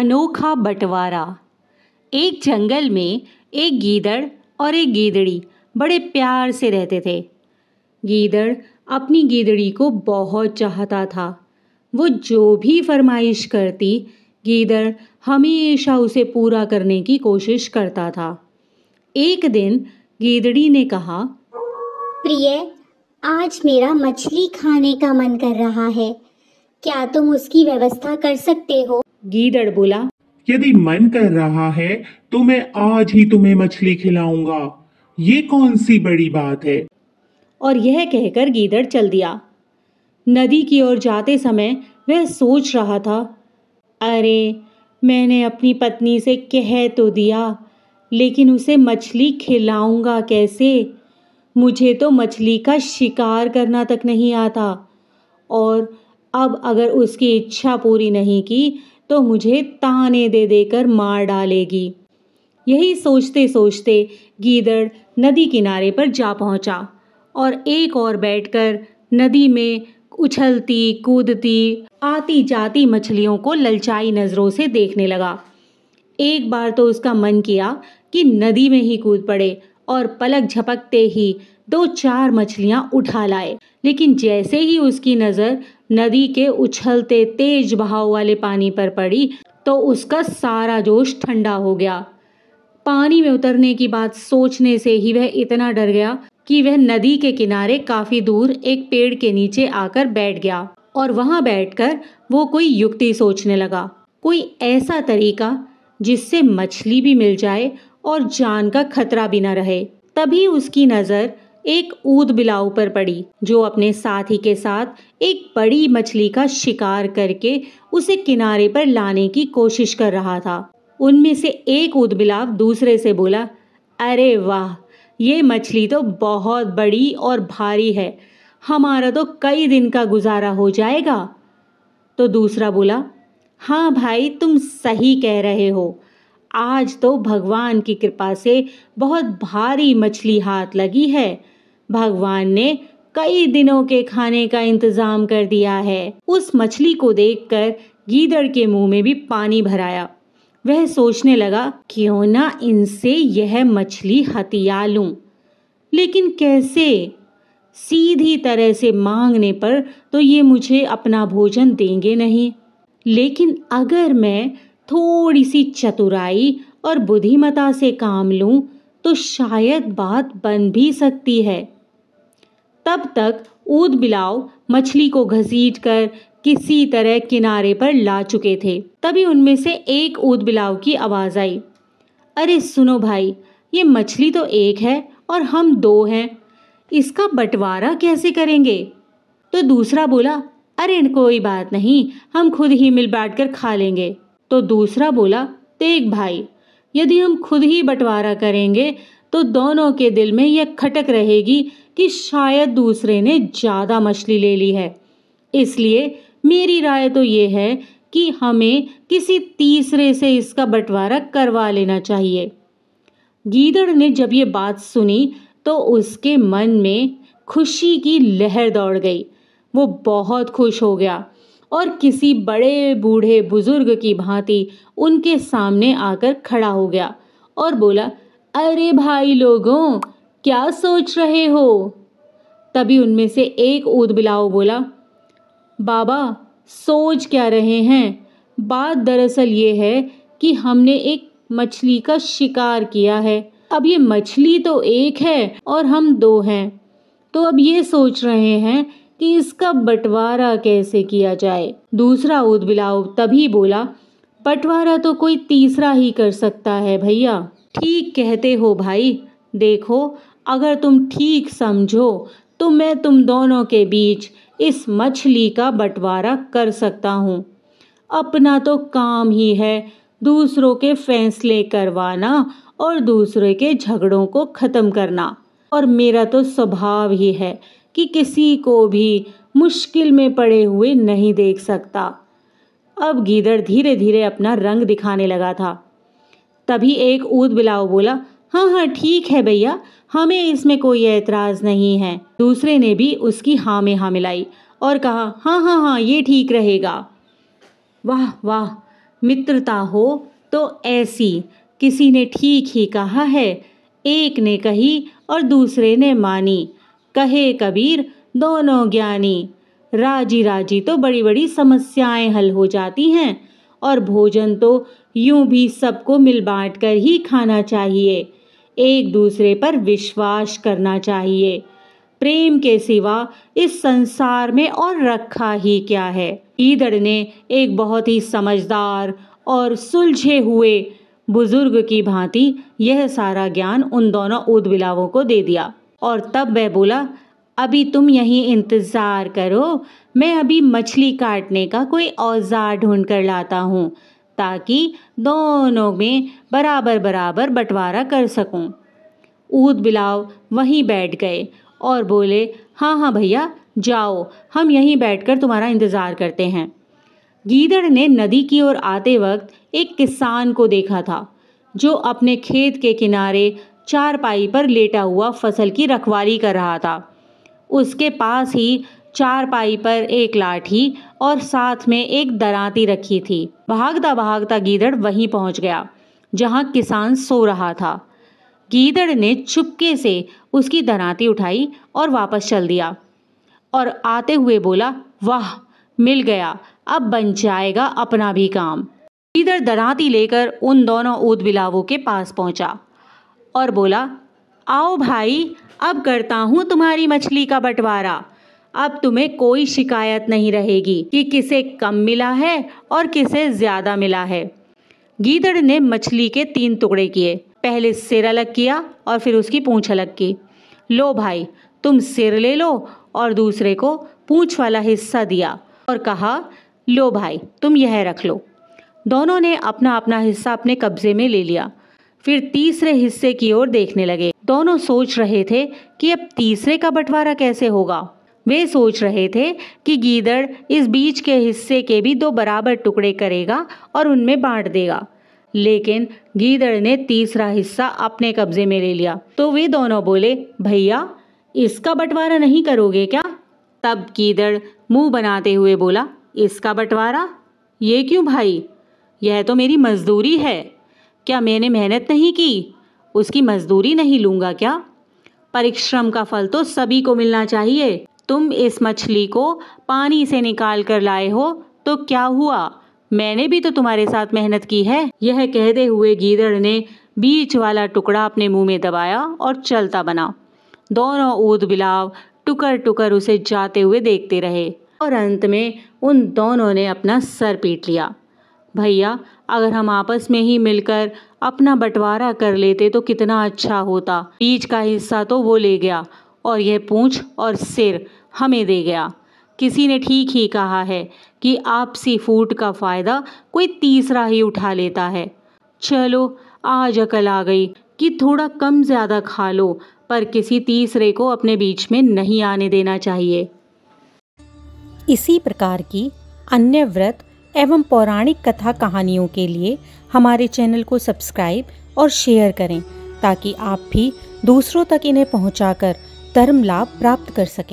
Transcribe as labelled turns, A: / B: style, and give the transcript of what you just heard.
A: अनोखा बंटवारा एक जंगल में एक गीदड़ और एक गीदड़ी बड़े प्यार से रहते थे गीदड़ अपनी गीदड़ी को बहुत चाहता था वो जो भी फरमाइश करती गीदड़ हमेशा उसे पूरा करने की कोशिश करता था एक दिन गीदड़ी ने कहा प्रिय आज मेरा मछली खाने का मन कर रहा है क्या तुम उसकी व्यवस्था कर सकते हो गीदड़ बोला यदि मन कर रहा है तो मैं आज ही तुम्हें मछली खिलाऊंगा ये कौन सी बड़ी बात है और यह कहकर गीदड़ चल दिया नदी की ओर जाते समय वह सोच रहा था अरे मैंने अपनी पत्नी से कह तो दिया लेकिन उसे मछली खिलाऊंगा कैसे मुझे तो मछली का शिकार करना तक नहीं आता और अब अगर उसकी इच्छा पूरी नहीं की तो मुझे ताने दे देकर मार डालेगी यही सोचते सोचते गीदड़ नदी किनारे पर जा पहुंचा और एक और बैठकर नदी में उछलती कूदती आती जाती मछलियों को ललचाई नज़रों से देखने लगा एक बार तो उसका मन किया कि नदी में ही कूद पड़े और पलक झपकते ही दो चार मछलियाँ उठा लाए लेकिन जैसे ही उसकी नज़र नदी के उछलते तेज बहाव वाले पानी पर पड़ी तो उसका सारा जोश ठंडा हो गया पानी में उतरने की बात सोचने से ही वह इतना डर गया कि वह नदी के किनारे काफी दूर एक पेड़ के नीचे आकर बैठ गया और वहां बैठकर वो कोई युक्ति सोचने लगा कोई ऐसा तरीका जिससे मछली भी मिल जाए और जान का खतरा भी न रहे तभी उसकी नज़र एक ऊद बिलाव पर पड़ी जो अपने साथी के साथ एक बड़ी मछली का शिकार करके उसे किनारे पर लाने की कोशिश कर रहा था उनमें से एक ऊद बिलाव दूसरे से बोला अरे वाह ये मछली तो बहुत बड़ी और भारी है हमारा तो कई दिन का गुजारा हो जाएगा तो दूसरा बोला हाँ भाई तुम सही कह रहे हो आज तो भगवान की कृपा से बहुत भारी मछली हाथ लगी है भगवान ने कई दिनों के खाने का इंतजाम कर दिया है उस मछली को देखकर गीदड़ के मुंह में भी पानी भराया वह सोचने लगा क्यों ना इनसे यह मछली हथिया लूं लेकिन कैसे सीधी तरह से मांगने पर तो ये मुझे अपना भोजन देंगे नहीं लेकिन अगर मैं थोड़ी सी चतुराई और बुद्धिमता से काम लूं तो शायद बात बन भी सकती है तब तक ऊद बिलाव मछली को घसीट कर किसी तरह किनारे पर ला चुके थे तभी उनमें से एक ऊद बिलाव की आवाज़ आई अरे सुनो भाई ये मछली तो एक है और हम दो हैं इसका बंटवारा कैसे करेंगे तो दूसरा बोला अरे कोई बात नहीं हम खुद ही मिल बैठ कर खा लेंगे तो दूसरा बोला देख भाई यदि हम खुद ही बंटवारा करेंगे तो दोनों के दिल में यह खटक रहेगी कि शायद दूसरे ने ज़्यादा मछली ले ली है इसलिए मेरी राय तो ये है कि हमें किसी तीसरे से इसका बंटवारा करवा लेना चाहिए गीदड़ ने जब ये बात सुनी तो उसके मन में खुशी की लहर दौड़ गई वो बहुत खुश हो गया और किसी बड़े बूढ़े बुजुर्ग की भांति उनके सामने आकर खड़ा हो गया और बोला अरे भाई लोगों क्या सोच रहे हो तभी उनमें से एक ऊद बिलाओ बोला बाबा सोच क्या रहे हैं बात दरअसल ये है कि हमने एक मछली का शिकार किया है अब ये मछली तो एक है और हम दो हैं तो अब ये सोच रहे हैं कि इसका बंटवारा कैसे किया जाए दूसरा उदबिलाव तभी बोला बंटवारा तो कोई तीसरा ही कर सकता है भैया ठीक कहते हो भाई देखो अगर तुम ठीक समझो तो मैं तुम दोनों के बीच इस मछली का बंटवारा कर सकता हूँ अपना तो काम ही है दूसरों के फैसले करवाना और दूसरे के झगड़ों को ख़त्म करना और मेरा तो स्वभाव ही है कि किसी को भी मुश्किल में पड़े हुए नहीं देख सकता अब गीदड़ धीरे धीरे अपना रंग दिखाने लगा था तभी एक ऊद बिलाओ बोला हाँ हाँ ठीक है भैया हमें इसमें कोई एतराज़ नहीं है दूसरे ने भी उसकी हाँ में हाँ मिलाई और कहा हाँ हाँ हाँ ये ठीक रहेगा वाह वाह मित्रता हो तो ऐसी किसी ने ठीक ही कहा है एक ने कही और दूसरे ने मानी कहे कबीर दोनों ज्ञानी राजी राजी तो बड़ी बड़ी समस्याएं हल हो जाती हैं और भोजन तो यूं भी सबको मिल बांट कर ही खाना चाहिए एक दूसरे पर विश्वास करना चाहिए प्रेम के सिवा इस संसार में और रखा ही क्या है ईदड़ ने एक बहुत ही समझदार और सुलझे हुए बुजुर्ग की भांति यह सारा ज्ञान उन दोनों उदबिलावों को दे दिया और तब वह बोला अभी तुम यहीं इंतज़ार करो मैं अभी मछली काटने का कोई औजार ढूंढ कर लाता हूँ ताकि दोनों में बराबर बराबर बंटवारा कर सकूँ ऊद बिलाव वहीं बैठ गए और बोले हाँ हाँ भैया जाओ हम यहीं बैठकर तुम्हारा इंतज़ार करते हैं गीदड़ ने नदी की ओर आते वक्त एक किसान को देखा था जो अपने खेत के किनारे चारपाई पर लेटा हुआ फसल की रखवाली कर रहा था उसके पास ही चारपाई पर एक लाठी और साथ में एक दराती रखी थी भागता भागता गीदड़ वहीं पहुंच गया जहां किसान सो रहा था गीदड़ ने चुपके से उसकी दराती उठाई और वापस चल दिया और आते हुए बोला वाह मिल गया अब बन जाएगा अपना भी काम गीदड़ दराती लेकर उन दोनों ऊद बिलावों के पास पहुंचा और बोला आओ भाई अब करता हूँ तुम्हारी मछली का बंटवारा अब तुम्हें कोई शिकायत नहीं रहेगी कि किसे कम मिला है और किसे ज़्यादा मिला है गीदड़ ने मछली के तीन टुकड़े किए पहले सिर अलग किया और फिर उसकी पूँछ अलग की लो भाई तुम सिर ले लो और दूसरे को पूंछ वाला हिस्सा दिया और कहा लो भाई तुम यह रख लो दोनों ने अपना अपना हिस्सा अपने कब्जे में ले लिया फिर तीसरे हिस्से की ओर देखने लगे दोनों सोच रहे थे कि अब तीसरे का बंटवारा कैसे होगा वे सोच रहे थे कि गीदड़ इस बीच के हिस्से के भी दो बराबर टुकड़े करेगा और उनमें बांट देगा लेकिन गीदड़ ने तीसरा हिस्सा अपने कब्जे में ले लिया तो वे दोनों बोले भैया इसका बंटवारा नहीं करोगे क्या तब गीदड़ मुंह बनाते हुए बोला इसका बंटवारा ये क्यों भाई यह तो मेरी मजदूरी है क्या मैंने मेहनत नहीं की उसकी मजदूरी नहीं लूंगा क्या परिश्रम का फल तो सभी को मिलना चाहिए तुम इस मछली को पानी से निकाल कर लाए हो तो क्या हुआ मैंने भी तो तुम्हारे साथ मेहनत की है यह कहते हुए गीदड़ ने बीच वाला टुकड़ा अपने मुंह में दबाया और चलता बना दोनों ऊद बिलाव टुकर टुकर उसे जाते हुए देखते रहे और अंत में उन दोनों ने अपना सर पीट लिया भैया अगर हम आपस में ही मिलकर अपना बंटवारा कर लेते तो कितना अच्छा होता बीज का हिस्सा तो वो ले गया और यह पूंछ और सिर हमें दे गया किसी ने ठीक ही कहा है कि आपसी फूट का फ़ायदा कोई तीसरा ही उठा लेता है चलो आज अकल आ गई कि थोड़ा कम ज़्यादा खा लो पर किसी तीसरे को अपने बीच में नहीं आने देना चाहिए इसी प्रकार की अन्य व्रत एवं पौराणिक कथा कहानियों के लिए हमारे चैनल को सब्सक्राइब और शेयर करें ताकि आप भी दूसरों तक इन्हें पहुंचाकर धर्म लाभ प्राप्त कर सकें